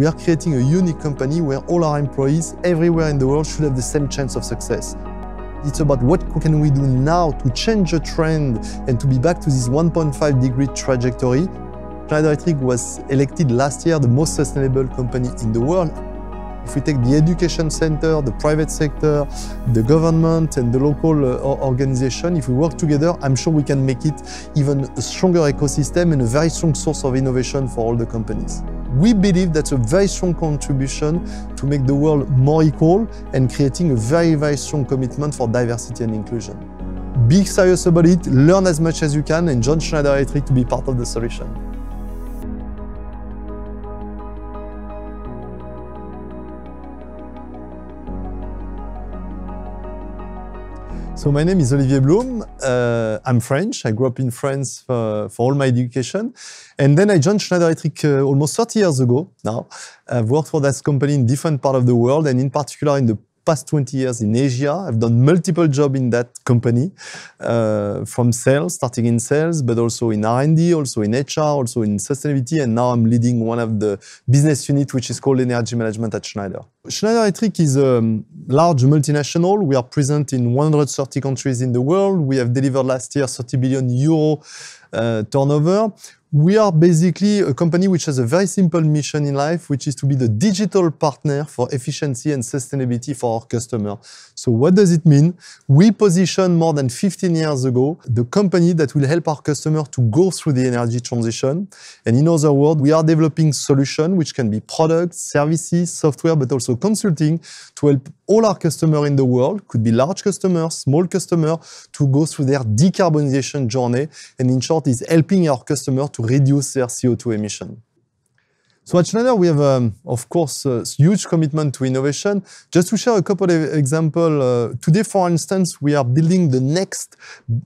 We are creating a unique company where all our employees everywhere in the world should have the same chance of success. It's about what can we do now to change the trend and to be back to this 1.5 degree trajectory. Schneider Electric was elected last year the most sustainable company in the world. If we take the education center, the private sector, the government and the local uh, organization, if we work together, I'm sure we can make it even a stronger ecosystem and a very strong source of innovation for all the companies. We believe that's a very strong contribution to make the world more equal and creating a very, very strong commitment for diversity and inclusion. Be serious about it, learn as much as you can, and join Schneider Electric to be part of the solution. So my name is Olivier Blum. Uh, I'm French. I grew up in France for, for, all my education. And then I joined Schneider Electric uh, almost 30 years ago now. I've worked for that company in different parts of the world and in particular in the past 20 years in Asia. I've done multiple jobs in that company, uh, from sales, starting in sales, but also in R&D, also in HR, also in sustainability, and now I'm leading one of the business units, which is called Energy Management at Schneider. Schneider Electric is a um, large multinational. We are present in 130 countries in the world. We have delivered last year 30 billion euro uh, turnover. We are basically a company which has a very simple mission in life, which is to be the digital partner for efficiency and sustainability for our customer. So what does it mean? We positioned more than 15 years ago the company that will help our customer to go through the energy transition. And in other words, we are developing solutions which can be products, services, software, but also consulting to help all our customers in the world, could be large customers, small customers, to go through their decarbonization journey. And in short, is helping our customer to Radio reduce CO2 emission. So at Schneider, we have, um, of course, a huge commitment to innovation. Just to share a couple of examples, uh, today, for instance, we are building the next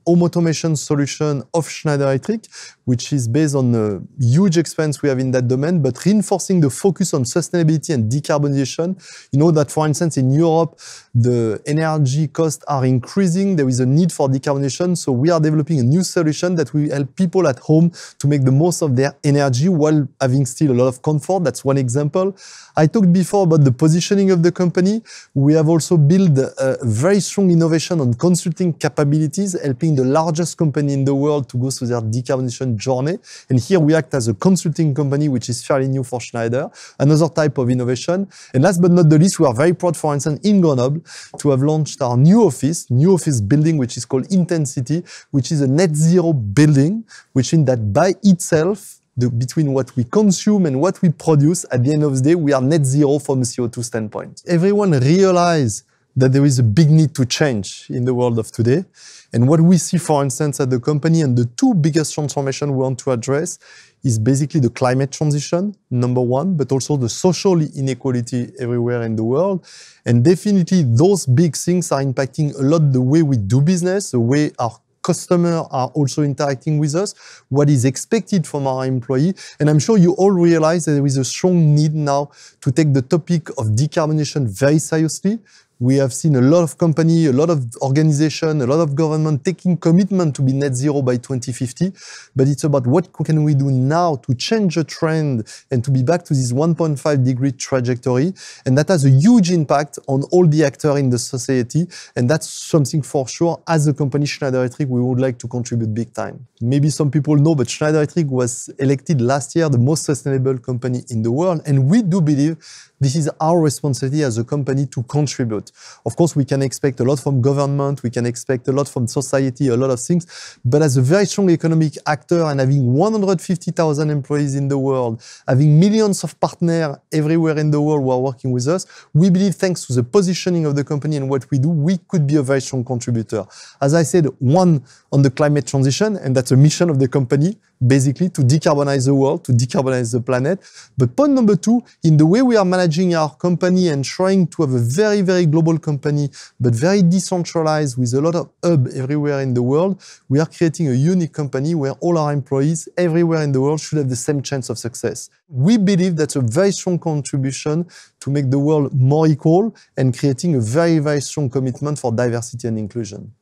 home automation solution of Schneider Electric, which is based on the huge expense we have in that domain, but reinforcing the focus on sustainability and decarbonization. You know that, for instance, in Europe, the energy costs are increasing. There is a need for decarbonization. So we are developing a new solution that will help people at home to make the most of their energy while having still a lot of that's one example. I talked before about the positioning of the company. We have also built a very strong innovation on consulting capabilities, helping the largest company in the world to go through their decarbonization journey. And here we act as a consulting company, which is fairly new for Schneider. Another type of innovation. And last but not the least, we are very proud, for instance, in Grenoble to have launched our new office, new office building, which is called Intensity, which is a net zero building, which means that by itself, the, between what we consume and what we produce, at the end of the day, we are net zero from a CO2 standpoint. Everyone realizes that there is a big need to change in the world of today. And what we see, for instance, at the company and the two biggest transformation we want to address is basically the climate transition, number one, but also the social inequality everywhere in the world. And definitely those big things are impacting a lot the way we do business, the way our customer are also interacting with us, what is expected from our employee. And I'm sure you all realize that there is a strong need now to take the topic of decarbonation very seriously we have seen a lot of company, a lot of organization, a lot of government taking commitment to be net zero by 2050. But it's about what can we do now to change the trend and to be back to this 1.5 degree trajectory. And that has a huge impact on all the actors in the society. And that's something for sure, as a company Schneider Electric, we would like to contribute big time. Maybe some people know, but Schneider Electric was elected last year the most sustainable company in the world. And we do believe this is our responsibility as a company to contribute. Of course, we can expect a lot from government, we can expect a lot from society, a lot of things, but as a very strong economic actor and having 150,000 employees in the world, having millions of partners everywhere in the world who are working with us, we believe thanks to the positioning of the company and what we do, we could be a very strong contributor. As I said, one on the climate transition, and that's a mission of the company, basically to decarbonize the world, to decarbonize the planet. But point number two, in the way we are managing our company and trying to have a very, very global company, but very decentralized with a lot of hub everywhere in the world, we are creating a unique company where all our employees everywhere in the world should have the same chance of success. We believe that's a very strong contribution to make the world more equal and creating a very, very strong commitment for diversity and inclusion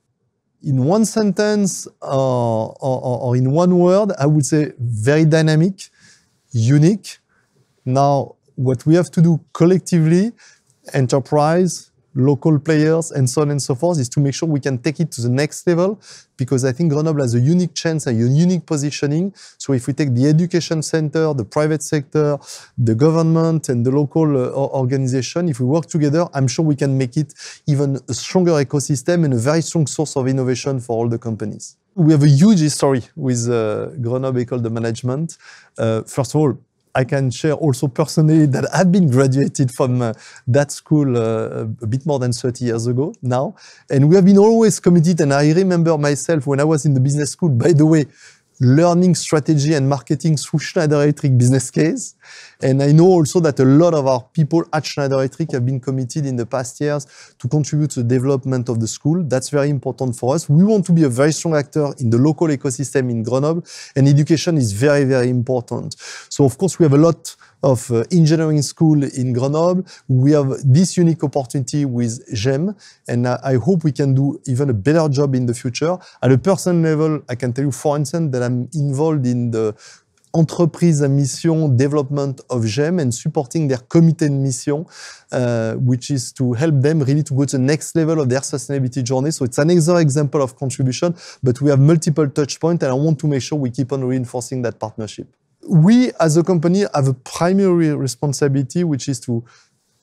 in one sentence uh, or, or, or, in one word, I would say very dynamic, unique. Now, what we have to do collectively, enterprise, local players and so on and so forth is to make sure we can take it to the next level because I think Grenoble has a unique chance and a unique positioning. So if we take the education center, the private sector, the government and the local uh, organization, if we work together, I'm sure we can make it even a stronger ecosystem and a very strong source of innovation for all the companies. We have a huge history with uh, Grenoble École de Management. Uh, first of all, I can share also personally that I've been graduated from uh, that school uh, a bit more than 30 years ago now. And we have been always committed. And I remember myself when I was in the business school, by the way, learning strategy and marketing through Schneider Electric business case. And I know also that a lot of our people at Schneider Electric have been committed in the past years to contribute to the development of the school. That's very important for us. We want to be a very strong actor in the local ecosystem in Grenoble, and education is very, very important. So, of course, we have a lot of uh, engineering school in Grenoble. We have this unique opportunity with GEM, and I, I, hope we can do even a better job in the future. At a personal level, I can tell you, for instance, that I'm involved in the Entreprise's à mission development of GEM and supporting their committee de mission, uh, which is to help them really to go to the next level of their sustainability journey. So it's another example of contribution, but we have multiple touch points and I want to make sure we keep on reinforcing that partnership. We as a company have a primary responsibility, which is to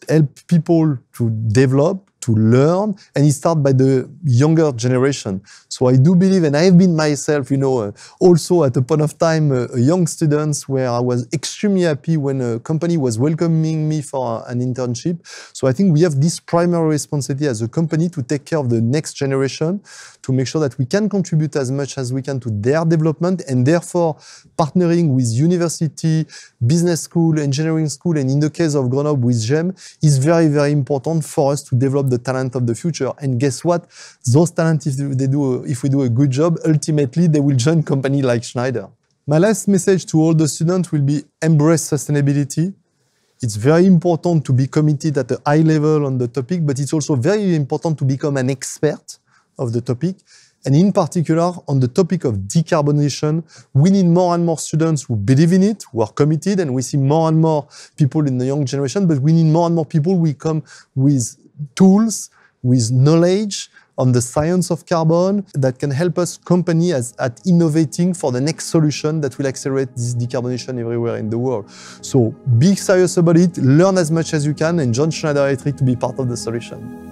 help people to develop, to learn, and it starts by the younger generation. So I do believe, and I have been myself, you know, uh, also at a point of time, uh, young students where I was extremely happy when a company was welcoming me for an internship. So I think we have this primary responsibility as a company to take care of the next generation, to make sure that we can contribute as much as we can to their development, and therefore partnering with university, business school, engineering school, and in the case of Grenoble with GEM, is very, very important for us to develop the talent of the future. And guess what? Those talent, if they do, if we do a good job, ultimately they will join company like Schneider. My last message to all the students will be embrace sustainability. It's very important to be committed at a high level on the topic, but it's also very important to become an expert of the topic. And in particular, on the topic of decarbonization, we need more and more students who believe in it, who are committed, and we see more and more people in the young generation, but we need more and more people who come with tools with knowledge on the science of carbon that can help us company as, at innovating for the next solution that will accelerate this decarbonization everywhere in the world. So be serious about it, learn as much as you can, and join Schneider Electric to be part of the solution.